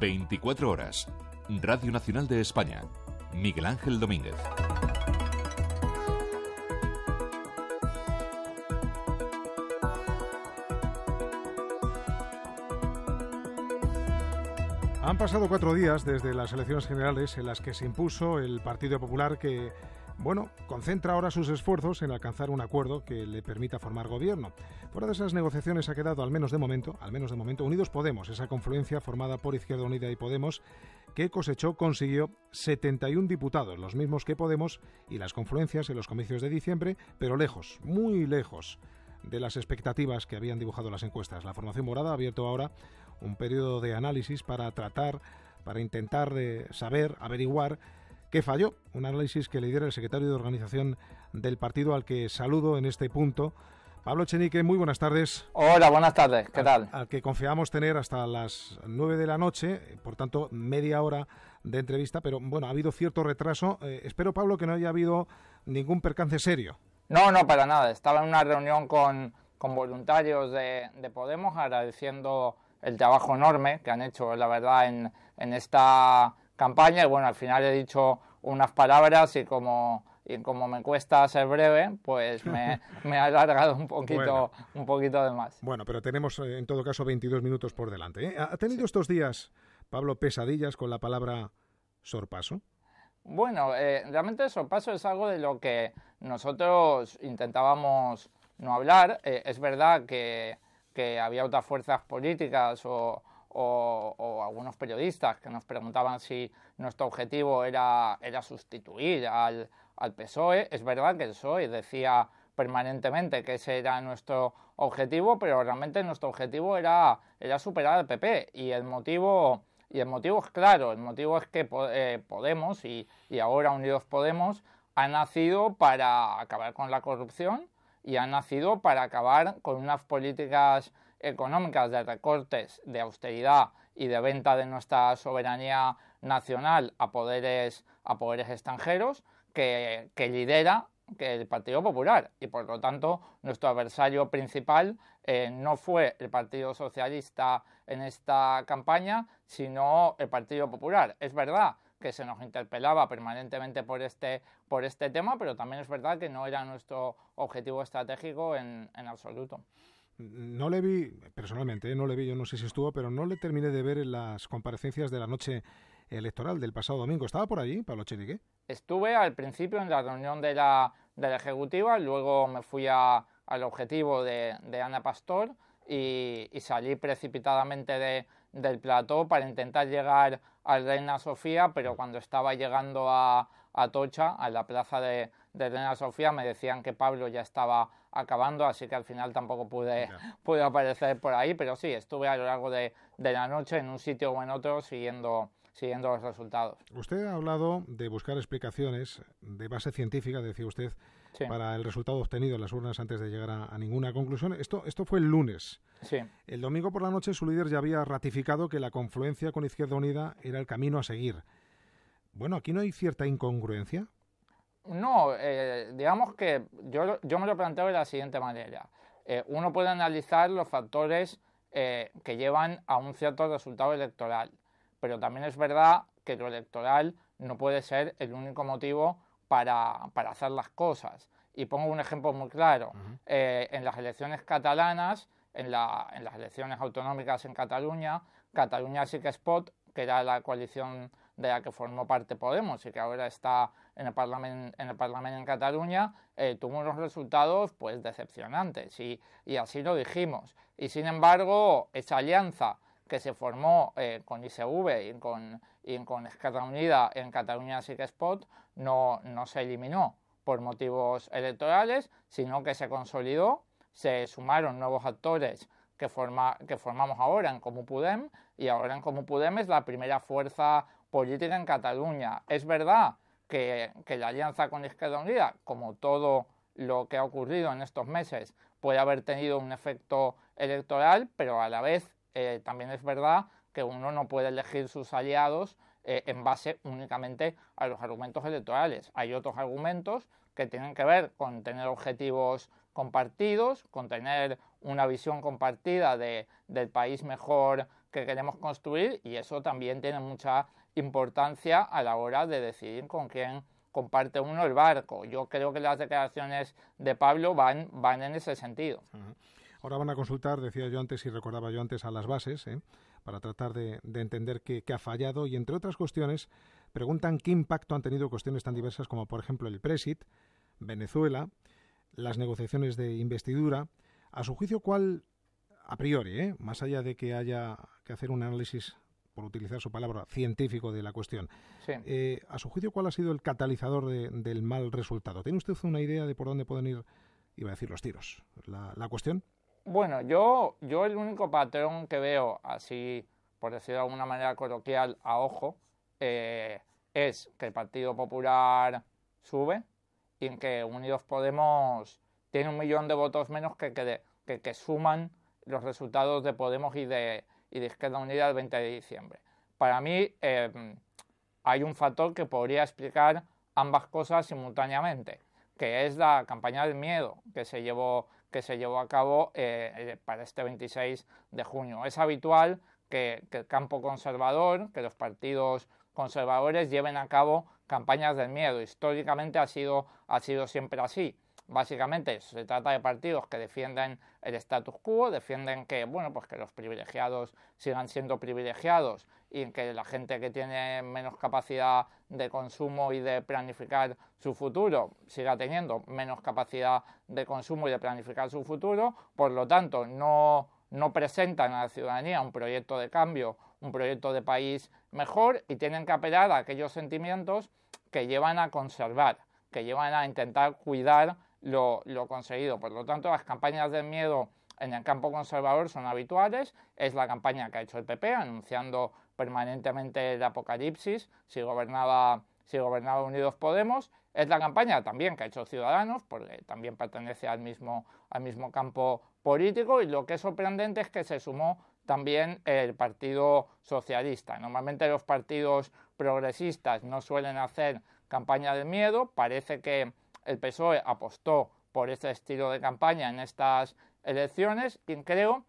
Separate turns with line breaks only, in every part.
24 horas. Radio Nacional de España. Miguel Ángel Domínguez.
Han pasado cuatro días desde las elecciones generales en las que se impuso el Partido Popular que bueno, concentra ahora sus esfuerzos en alcanzar un acuerdo que le permita formar gobierno. Por de esas negociaciones ha quedado, al menos de momento, al menos de momento, Unidos Podemos, esa confluencia formada por Izquierda Unida y Podemos, que cosechó, consiguió 71 diputados, los mismos que Podemos, y las confluencias en los comicios de diciembre, pero lejos, muy lejos de las expectativas que habían dibujado las encuestas. La Formación Morada ha abierto ahora un periodo de análisis para tratar, para intentar eh, saber, averiguar ¿Qué falló, un análisis que le diera el secretario de organización del partido al que saludo en este punto. Pablo Chenique, muy buenas tardes. Hola,
buenas tardes, ¿qué tal?
Al, que confiamos tener hasta las nueve de la noche, por tanto, media hora de entrevista, pero bueno, ha habido cierto retraso. Eh, espero, Pablo, que no haya habido ningún percance serio.
No, no, para nada. Estaba en una reunión con, voluntarios de, Podemos agradeciendo el trabajo enorme que han hecho, la verdad, en esta campaña y bueno, al final he dicho unas palabras y como, y como me cuesta ser breve, pues me, me ha alargado un poquito, un poquito de más.
Bueno, pero tenemos eh, en todo caso 22 minutos por delante. ¿eh? ¿Ha tenido estos días, Pablo, pesadillas con la palabra sorpaso?
Bueno, eh, realmente el sorpaso es algo de lo que nosotros intentábamos no hablar. es verdad que, que había otras fuerzas políticas o, o, algunos periodistas que nos preguntaban si nuestro objetivo era, era sustituir al, PSOE. Es verdad que el PSOE decía permanentemente que ese era nuestro objetivo, pero realmente nuestro objetivo era, era superar al PP y el motivo y el motivo es claro, el motivo es que eh, Podemos y, y, ahora Unidos Podemos ha nacido para acabar con la corrupción y ha nacido para acabar con unas políticas económicas de recortes, de austeridad y de venta de nuestra soberanía nacional a poderes, a poderes extranjeros que, que lidera que el Partido Popular y por lo tanto nuestro adversario principal eh, no fue el Partido Socialista en esta campaña, sino el Partido Popular. Es verdad que se nos interpelaba permanentemente por este, por este tema, pero también es verdad que no era nuestro objetivo estratégico en, en absoluto.
No le vi, personalmente, ¿eh? no le vi, yo no sé si estuvo, pero no le terminé de ver las comparecencias de la noche electoral del pasado domingo. ¿Estaba por allí, Pablo chiriqué
Estuve al principio en la reunión de la, Ejecutiva, luego me fui al objetivo de, Ana Pastor y, salí precipitadamente del plató para intentar llegar al Reina Sofía, pero cuando estaba llegando a, Atocha, a la plaza de, de la Sofía. Me decían que Pablo ya estaba acabando, así que al final tampoco pude, aparecer por ahí, pero sí, estuve a lo largo de, la noche en un sitio o en otro siguiendo siguiendo los resultados.
Usted ha hablado de buscar explicaciones de base científica, decía usted, para el resultado obtenido en las urnas antes de llegar a, ninguna conclusión. Esto, esto fue el lunes. El domingo por la noche su líder ya había ratificado que la confluencia con Izquierda Unida era el camino a seguir. Bueno, ¿aquí no hay cierta incongruencia?
No, eh, digamos que yo, yo, me lo planteo de la siguiente manera. Eh, uno puede analizar los factores eh, que llevan a un cierto resultado electoral, pero también es verdad que lo electoral no puede ser el único motivo para, hacer las cosas. Y pongo un ejemplo muy claro. en las elecciones catalanas, en, las elecciones autonómicas en Cataluña, Cataluña sí que Spot, que era la coalición de la que formó parte Podemos y que ahora está en el Parlamento en, en Cataluña, eh, tuvo unos resultados pues decepcionantes y, así lo dijimos. Y sin embargo, esa alianza que se formó eh, con ICV y con, y Esquerra Unida en Cataluña así que Spot no, no se eliminó por motivos electorales, sino que se consolidó, se sumaron nuevos actores que, forma, que formamos ahora en Comú Pudem y ahora en Comú Pudem es la primera fuerza política en Cataluña. Es verdad que, la alianza con Izquierda Unida, como todo lo que ha ocurrido en estos meses, puede haber tenido un efecto electoral, pero a la vez eh, también es verdad que uno no puede elegir sus aliados eh, en base únicamente a los argumentos electorales. Hay otros argumentos que tienen que ver con tener objetivos compartidos, con tener una visión compartida del país mejor que queremos construir y eso también tiene mucha importancia a la hora de decidir con quién comparte uno el barco. Yo creo que las declaraciones de Pablo van, van en ese sentido.
Ahora van a consultar, decía yo antes y recordaba yo antes, a las bases ¿eh? para tratar de, entender qué, ha fallado y, entre otras cuestiones, preguntan qué impacto han tenido cuestiones tan diversas como, por ejemplo, el Brexit, Venezuela, las negociaciones de investidura. A su juicio, ¿cuál, a priori, ¿eh? más allá de que haya que hacer un análisis por utilizar su palabra, científico de la cuestión. Eh, a su juicio, ¿cuál ha sido el catalizador del mal resultado? ¿Tiene usted una idea de por dónde pueden ir, iba a decir, los tiros? ¿La, cuestión?
Bueno, yo, yo el único patrón que veo, así por decirlo de alguna manera coloquial, a ojo, eh, es que el Partido Popular sube y en que Unidos Podemos tiene un millón de votos menos que, que, que suman los resultados de Podemos y de, y de Izquierda Unida el 20 de diciembre. Para mí em, hay un factor que podría explicar ambas cosas simultáneamente, que es la campaña del miedo que se llevó, que se llevó a cabo eh, eh, para este 26 de junio. Es habitual que, que el campo conservador, que los partidos conservadores lleven a cabo campañas del miedo. Históricamente ha sido, ha sido siempre así. Básicamente se trata de partidos que defienden el status quo, defienden que, bueno, pues que los privilegiados sigan siendo privilegiados y que la gente que tiene menos capacidad de consumo y de planificar su futuro siga teniendo menos capacidad de consumo y de planificar su futuro. Por lo tanto, no, no presentan a la ciudadanía un proyecto de cambio, un proyecto de país mejor y tienen que apelar a aquellos sentimientos que llevan a conservar, que llevan a intentar cuidar lo, conseguido. Por lo tanto, las campañas de miedo en el campo conservador son habituales. Es la campaña que ha hecho el PP anunciando permanentemente el apocalipsis si gobernaba, si gobernaba Unidos Podemos. Es la campaña también que ha hecho Ciudadanos, porque también pertenece al mismo, al mismo campo político. Y lo que es sorprendente es que se sumó también el Partido Socialista. Normalmente los partidos progresistas no suelen hacer campaña de miedo. Parece que el PSOE apostó por este estilo de campaña en estas elecciones y creo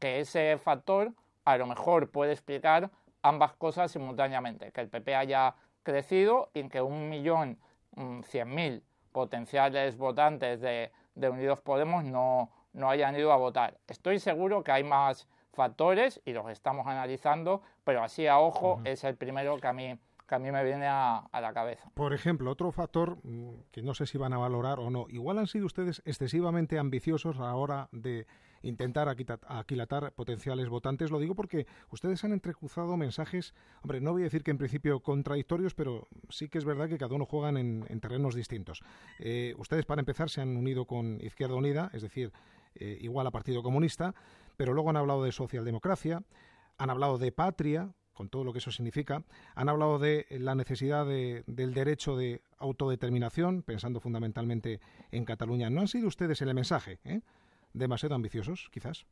que ese factor a lo mejor puede explicar ambas cosas simultáneamente, que el PP haya crecido y que un millón mm, cien mil potenciales votantes de, Unidos Podemos no, hayan ido a votar. Estoy seguro que hay más factores y los estamos analizando, pero así a ojo es el primero que a mí que a mí me viene a, la cabeza.
Por ejemplo, otro factor mm, que no sé si van a valorar o no, igual han sido ustedes excesivamente ambiciosos a la hora de intentar aquilatar potenciales votantes. Lo digo porque ustedes han entrecruzado mensajes, hombre, no voy a decir que en principio contradictorios, pero sí que es verdad que cada uno juegan en, terrenos distintos. Eh, ustedes, para empezar, se han unido con Izquierda Unida, es decir, eh, igual a Partido Comunista, pero luego han hablado de socialdemocracia, han hablado de patria, con todo lo que eso significa. Han hablado de la necesidad del derecho de autodeterminación, pensando fundamentalmente en Cataluña. ¿No han sido ustedes el mensaje eh, demasiado ambiciosos, quizás?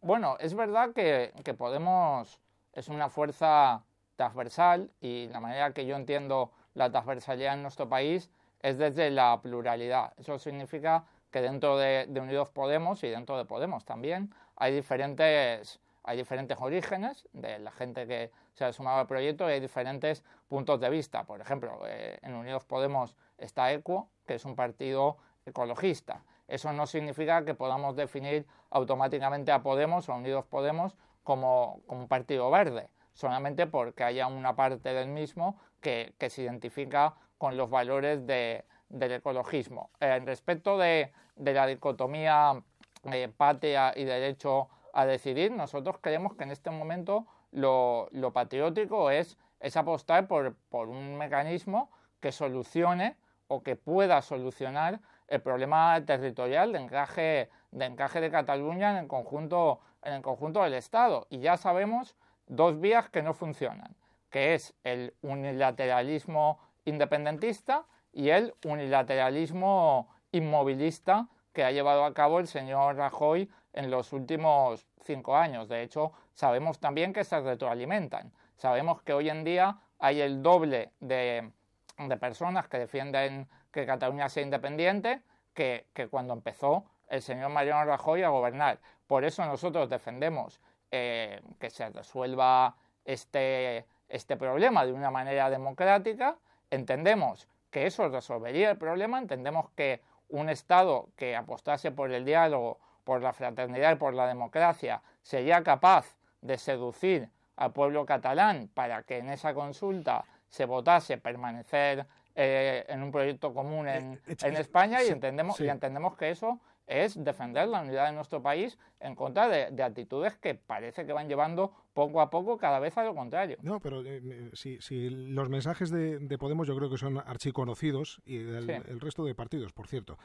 Bueno, es verdad que, Podemos es una fuerza transversal y la manera que yo entiendo la transversalidad en nuestro país es desde la pluralidad. Eso significa que dentro de Unidos Podemos y dentro de Podemos también hay diferentes hay diferentes orígenes de la gente que se ha sumado al proyecto y hay diferentes puntos de vista. Por ejemplo, eh, en Unidos Podemos está ECO, que es un partido ecologista. Eso no significa que podamos definir automáticamente a Podemos o Unidos Podemos como, un partido verde, solamente porque haya una parte del mismo que, que se identifica con los valores del ecologismo. Eh, en respecto de, de la dicotomía de eh, patria y derecho a decidir, nosotros creemos que en este momento lo, patriótico es, apostar por, un mecanismo que solucione o que pueda solucionar el problema territorial de encaje de, encaje de Cataluña en el, conjunto, en el conjunto del Estado. Y ya sabemos dos vías que no funcionan, que es el unilateralismo independentista y el unilateralismo inmovilista que ha llevado a cabo el señor Rajoy en los últimos cinco años. De hecho, sabemos también que se retroalimentan. Sabemos que hoy en día hay el doble de, personas que defienden que Cataluña sea independiente que, cuando empezó el señor Mariano Rajoy a gobernar. Por eso nosotros defendemos eh, que se resuelva este, este problema de una manera democrática. Entendemos que eso resolvería el problema, entendemos que un Estado que apostase por el diálogo por la fraternidad y por la democracia, sería capaz de seducir al pueblo catalán para que en esa consulta se votase permanecer eh, en un proyecto común en, eh, eh, España y, entendemos, y entendemos que eso es defender la unidad de nuestro país en contra de, actitudes que parece que van llevando poco a poco cada vez a lo contrario.
No, pero si, los mensajes de, Podemos yo creo que son archiconocidos y del el resto de partidos, por cierto.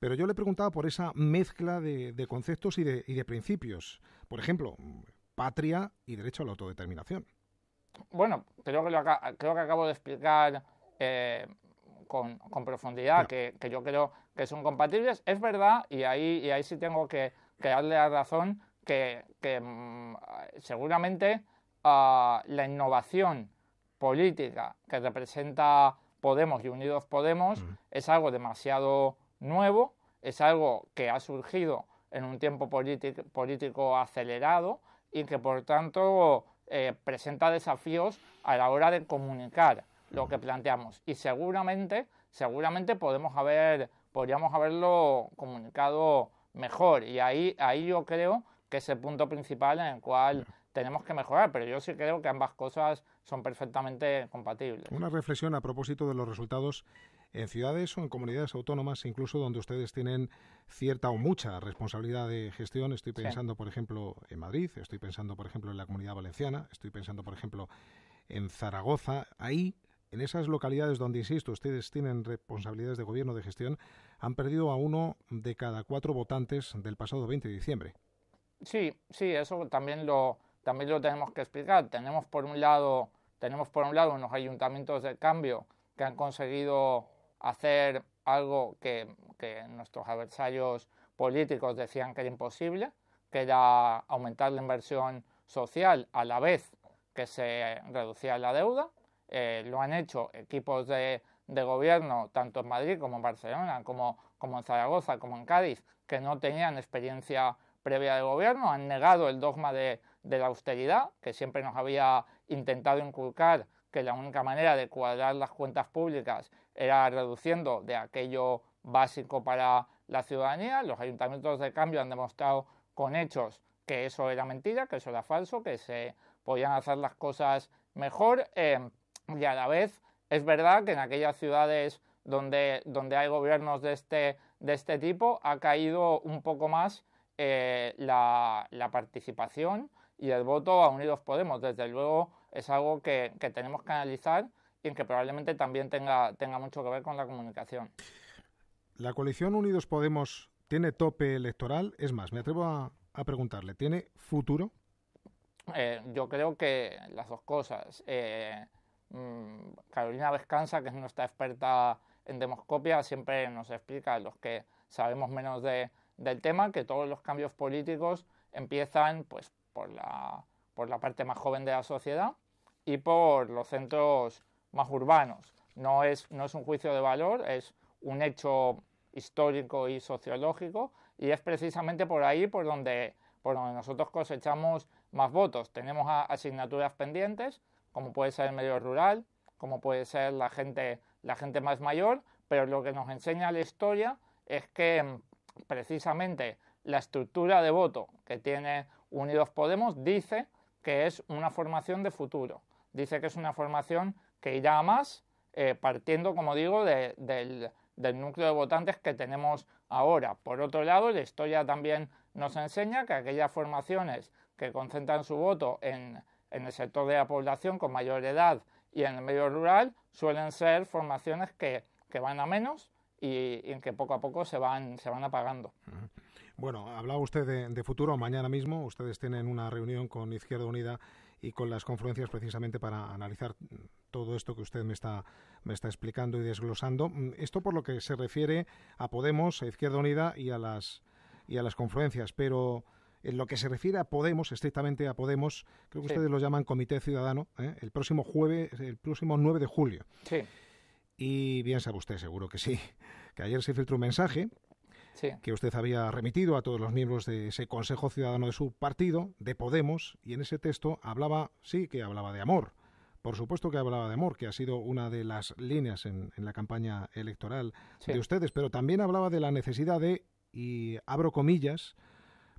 Pero yo le preguntaba por esa mezcla de, conceptos y de, principios. Por ejemplo, patria y derecho a la autodeterminación.
Bueno, creo que, creo que acabo de explicar eh, con, profundidad, que, yo creo que son compatibles. Es verdad, y ahí, y ahí sí tengo que, darle la razón, que, mm, seguramente ah, la innovación política que representa Podemos y Unidos Podemos es algo demasiado nuevo, es algo que ha surgido en un tiempo político acelerado y que por tanto eh, presenta desafíos a la hora de comunicar lo que planteamos y seguramente seguramente podemos haber podríamos haberlo comunicado mejor y ahí ahí yo creo que es el punto principal en el cual tenemos que mejorar, pero yo sí creo que ambas cosas son perfectamente compatibles. Una
reflexión a propósito de los resultados en ciudades o en comunidades autónomas, incluso donde ustedes tienen cierta o mucha responsabilidad de gestión. Estoy pensando, por ejemplo, en Madrid, estoy pensando, por ejemplo, en la Comunidad Valenciana, estoy pensando, por ejemplo, en Zaragoza. Ahí en esas localidades donde, insisto, ustedes tienen responsabilidades de gobierno de gestión, han perdido a uno de cada cuatro votantes del pasado 20 de diciembre.
Sí, sí, eso también lo, también lo tenemos que explicar. Tenemos por un lado, tenemos por un lado unos ayuntamientos de cambio que han conseguido hacer algo que, nuestros adversarios políticos decían que era imposible, que era aumentar la inversión social a la vez que se reducía la deuda. Eh, lo han hecho equipos de, gobierno, tanto en Madrid como en Barcelona, como, en Zaragoza, como en Cádiz, que no tenían experiencia previa de gobierno, han negado el dogma de la austeridad, que siempre nos había intentado inculcar que la única manera de cuadrar las cuentas públicas era reduciendo de aquello básico para la ciudadanía. Los ayuntamientos de cambio han demostrado con hechos que eso era mentira, que eso era falso, que se podían hacer las cosas mejor em, y a la vez es verdad que en aquellas ciudades donde, hay gobiernos de este, de este tipo ha caído un poco más eh, la, participación y el voto a Unidos Podemos. Desde luego es algo que, tenemos que analizar y en que probablemente también tenga, tenga mucho que ver con la comunicación.
La coalición Unidos Podemos tiene tope electoral, es más, me atrevo a, preguntarle, ¿tiene futuro?
Eh, yo creo que las dos cosas. Eh, mm, Carolina Vescanza, que es nuestra experta en demoscopia, siempre nos explica a los que sabemos menos del tema que todos los cambios políticos empiezan pues, por la por la parte más joven de la sociedad y por los centros más urbanos. No es, no es un juicio de valor, es un hecho histórico y sociológico y es precisamente por ahí por donde, por donde nosotros cosechamos más votos. Tenemos asignaturas pendientes, como puede ser el medio rural, como puede ser la gente, la gente más mayor, pero lo que nos enseña la historia es que mm, precisamente la estructura de voto que tiene Unidos Podemos dice que es una formación de futuro. Dice que es una formación que irá a más, eh, partiendo, como digo, del, núcleo de votantes que tenemos ahora. Por otro lado, la historia también nos enseña que aquellas formaciones que concentran su voto en, el sector de la población con mayor edad y en el medio rural suelen ser formaciones que, van a menos y, en que poco a poco se van, se van apagando.
Bueno, hablaba usted de, futuro. Mañana mismo ustedes tienen una reunión con Izquierda Unida y con las confluencias precisamente para analizar todo esto que usted me está, me está explicando y desglosando. Mm, esto por lo que se refiere a Podemos, a Izquierda Unida y a las, y a las confluencias. Pero en lo que se refiere a Podemos, estrictamente a Podemos, creo que ustedes lo llaman Comité Ciudadano, ¿eh? el próximo jueves, el próximo 9 de julio. Sí. Y bien sabe usted, seguro que sí, que ayer se filtró un mensaje que usted había remitido a todos los miembros de ese Consejo Ciudadano de su partido, de Podemos, y en ese texto hablaba, sí, que hablaba de amor. Por supuesto que hablaba de amor, que ha sido una de las líneas en, la campaña electoral de ustedes, pero también hablaba de la necesidad de, y abro comillas,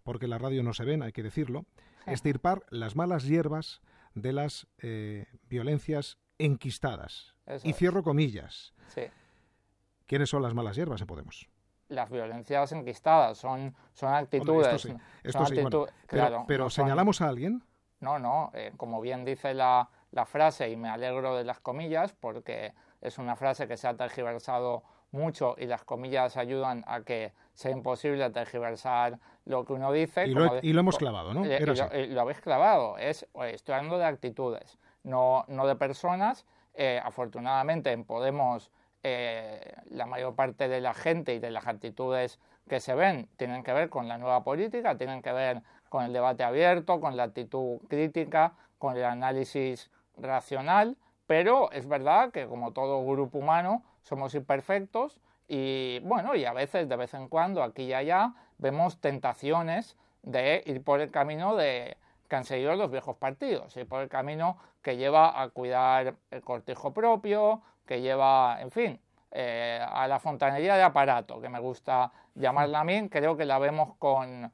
porque la radio no se ven, hay que decirlo, estirpar las malas hierbas de las eh, violencias enquistadas. y cierro comillas. ¿Quiénes son las malas hierbas en Podemos?
las violencias enquistadas, son, son actitudes. esto sí, pero, claro, pero ¿señalamos a alguien? No, no, eh, como bien dice la, la frase, y me alegro de las comillas, porque es una frase que se ha tergiversado mucho y las comillas ayudan a que sea imposible tergiversar lo que uno dice. Y, lo, hemos clavado, ¿no? Eh, lo, habéis clavado. Es, eh, estoy hablando de actitudes, no, no de personas. afortunadamente en Podemos eh, la mayor parte de la gente y de las actitudes que se ven tienen que ver con la nueva política, tienen que ver con el debate abierto, con la actitud crítica, con el análisis racional, pero es verdad que como todo grupo humano somos imperfectos y bueno, y a veces, de vez en cuando, aquí y allá, vemos tentaciones de ir por el camino de que han seguido los viejos partidos, ir por el camino que lleva a cuidar el cortijo propio, que lleva, en fin, eh, a la fontanería de aparato, que me gusta llamarla a mí, creo que la vemos con,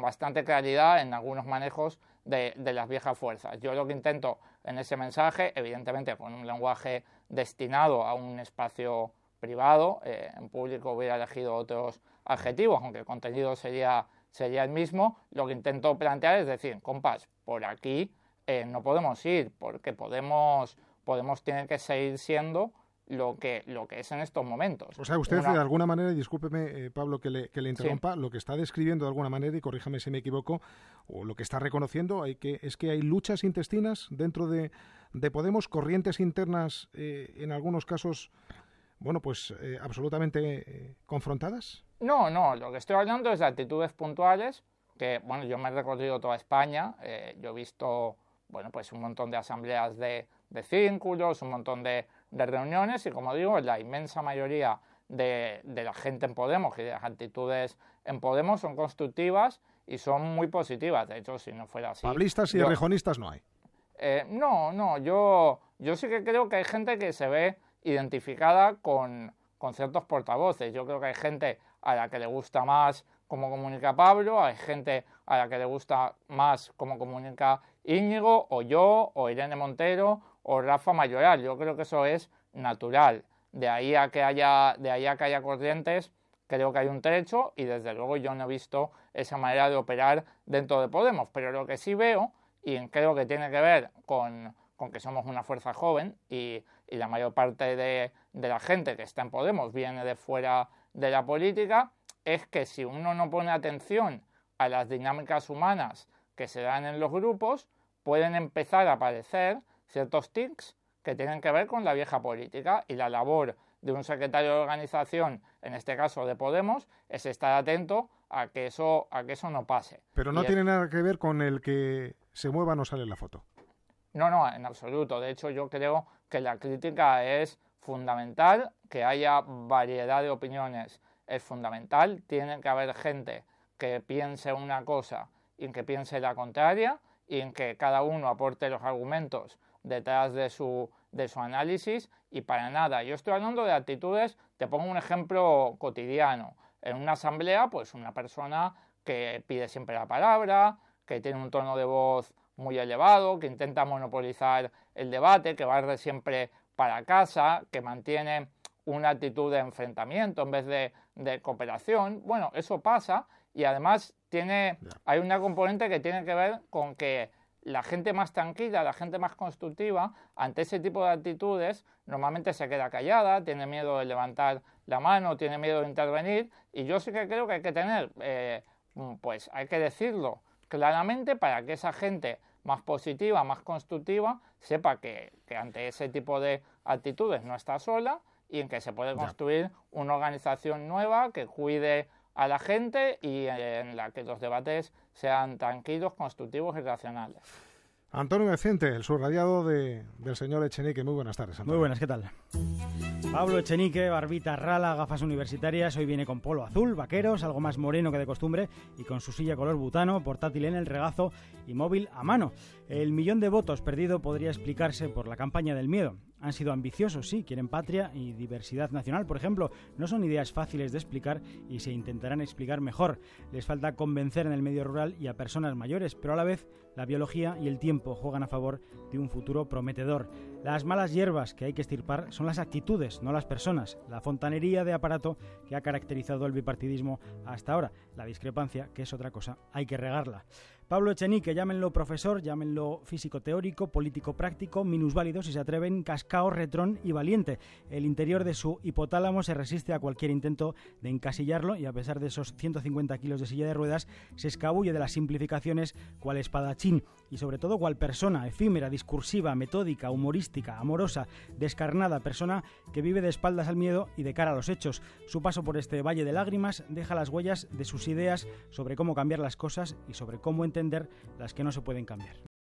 bastante claridad en algunos manejos de, las viejas fuerzas. Yo lo que intento en ese mensaje, evidentemente con un lenguaje destinado a un espacio privado, eh, en público hubiera elegido otros adjetivos, aunque el contenido sería, sería el mismo, lo que intento plantear es decir, compás, por aquí eh, no podemos ir, porque podemos Podemos tener que seguir siendo lo que, lo que es en estos momentos. O sea, usted de
alguna manera, y discúlpeme eh, Pablo que le, que le interrumpa, lo que está describiendo de alguna manera, y corríjame si me equivoco, o lo que está reconociendo hay que, es que hay luchas intestinas dentro de, de Podemos, corrientes internas eh, en algunos casos, bueno, pues eh, absolutamente confrontadas.
No, no, lo que estoy hablando es de actitudes puntuales, que bueno, yo me he recorrido toda España, yo he visto, bueno, pues un montón de asambleas de de círculos, un montón de, reuniones y como digo, la inmensa mayoría de, la gente en Podemos y de las actitudes en Podemos son constructivas y son muy positivas. De hecho, si no fuera así... Pablistas y
rejonistas no hay.
Eh, no, no, yo, yo sí que creo que hay gente que se ve identificada con, con ciertos portavoces. Yo creo que hay gente a la que le gusta más cómo comunica Pablo, hay gente a la que le gusta más cómo comunica Íñigo o yo o Irene Montero o Rafa Mayoral. Yo creo que eso es natural. De ahí a que haya, de ahí a que haya corrientes, creo que hay un trecho y desde luego yo no he visto esa manera de operar dentro de Podemos. Pero lo que sí veo, y creo que tiene que ver con, que somos una fuerza joven y, la mayor parte de la gente que está en Podemos viene de fuera de la política, es que si uno no pone atención a las dinámicas humanas que se dan en los grupos, pueden empezar a aparecer ciertos tics que tienen que ver con la vieja política y la labor de un secretario de organización, en este caso de Podemos, es estar atento a que eso, a que eso no pase. Pero no tiene
nada que ver con el que se mueva no sale la foto.
No, no, en absoluto. De hecho, yo creo que la crítica es fundamental, que haya variedad de opiniones es fundamental, tiene que haber gente que piense una cosa y que piense la contraria, y en que cada uno aporte los argumentos detrás de su, análisis y para nada. Yo estoy hablando de actitudes, te pongo un ejemplo cotidiano. En una asamblea, pues una persona que pide siempre la palabra, que tiene un tono de voz muy elevado, que intenta monopolizar el debate, que barre siempre para casa, que mantiene una actitud de enfrentamiento en vez de, de cooperación. Bueno, eso pasa y además tiene, hay una componente que tiene que ver con que la gente más tranquila, la gente más constructiva, ante ese tipo de actitudes, normalmente se queda callada, tiene miedo de levantar la mano, tiene miedo de intervenir, y yo sí que creo que hay que tener, eh, mm, pues hay que decirlo claramente para que esa gente más positiva, más constructiva, sepa que, ante ese tipo de actitudes no está sola y en que se puede construir una organización nueva que cuide a la gente y eh, en la que los debates sean tranquilos, constructivos y racionales.
Antonio Vicente, el subrayado del señor Echenique. Muy buenas tardes, Antonio. Muy buenas, ¿qué tal?
Pablo Echenique, barbita rala, gafas universitarias, hoy viene con polo azul, vaqueros, algo más moreno que de costumbre, y con su silla color butano, portátil en el regazo y móvil a mano. El millón de votos perdido podría explicarse por la campaña del miedo han sido ambiciosos, sí, quieren patria y diversidad nacional, por ejemplo. No son ideas fáciles de explicar y se intentarán explicar mejor. Les falta convencer en el medio rural y a personas mayores, pero a la vez la biología y el tiempo juegan a favor de un futuro prometedor. Las malas hierbas que hay que estirpar son las actitudes, no las personas. La fontanería de aparato que ha caracterizado el bipartidismo hasta ahora. La discrepancia, que es otra cosa, hay que regarla. Pablo Echenique, llámenlo profesor, llámenlo físico teórico, político práctico, minusválido si se atreven, cascao, retrón y valiente. El interior de su hipotálamo se resiste a cualquier intento de encasillarlo y a pesar de esos 150 kilos de silla de ruedas, se escabulle de las simplificaciones cual espadachín y sobre todo cual persona, efímera, discursiva, metódica, humorística, amorosa, descarnada, persona que vive de espaldas al miedo y de cara a los hechos. Su paso por este valle de lágrimas deja las huellas de sus ideas sobre cómo cambiar las cosas y sobre cómo entender las que no se pueden cambiar.